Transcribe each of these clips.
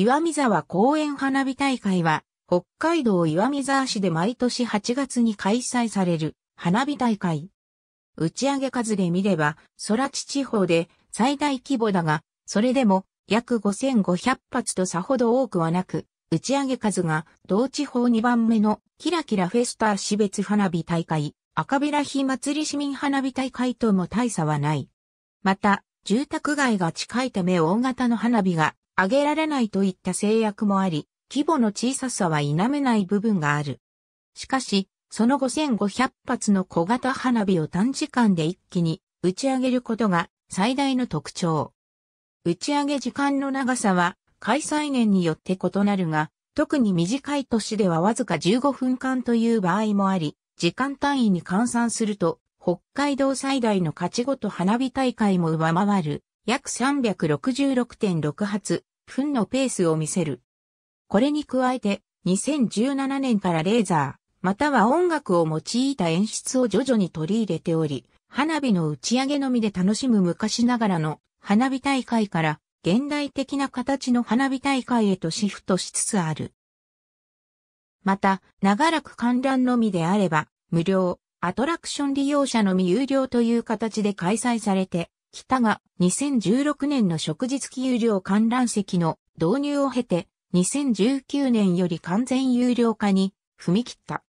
岩見沢公園花火大会は、北海道岩見沢市で毎年8月に開催される花火大会。打ち上げ数で見れば、空地地方で最大規模だが、それでも約5500発とさほど多くはなく、打ち上げ数が同地方2番目のキラキラフェスター市別花火大会、赤べら火祭り市民花火大会とも大差はない。また、住宅街が近いため大型の花火が上げられないといった制約もあり、規模の小ささは否めない部分がある。しかし、その5500発の小型花火を短時間で一気に打ち上げることが最大の特徴。打ち上げ時間の長さは開催年によって異なるが、特に短い年ではわずか15分間という場合もあり、時間単位に換算すると、北海道最大の勝ちごと花火大会も上回る、約366.6発、分のペースを見せる。これに加えて、2017年からレーザー、または音楽を用いた演出を徐々に取り入れており、花火の打ち上げのみで楽しむ昔ながらの花火大会から現代的な形の花火大会へとシフトしつつある。また、長らく観覧のみであれば、無料、アトラクション利用者のみ有料という形で開催されて北が2016年の食事付き有料観覧席の導入を経て、2019年より完全有料化に踏み切った。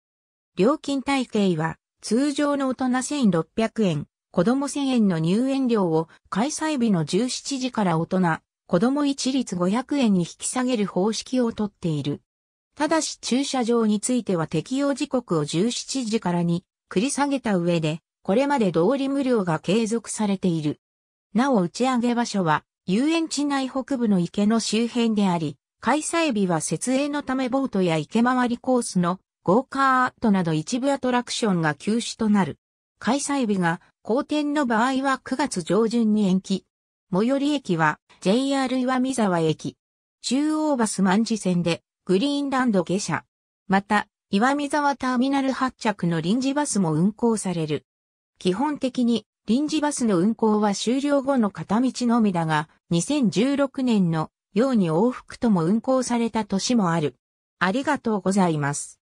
料金体系は通常の大人1600円、子供1000円の入園料を開催日の17時から大人、子供一律500円に引き下げる方式をとっている。ただし駐車場については適用時刻を17時からに繰り下げた上で、これまで通り無料が継続されている。なお打ち上げ場所は遊園地内北部の池の周辺であり、開催日は設営のためボートや池回りコースのゴーカートなど一部アトラクションが休止となる。開催日が好天の場合は9月上旬に延期。最寄り駅は JR 岩見沢駅。中央バス万事線でグリーンランド下車。また、岩見沢ターミナル発着の臨時バスも運行される。基本的に臨時バスの運行は終了後の片道のみだが、2016年のように往復とも運行された年もある。ありがとうございます。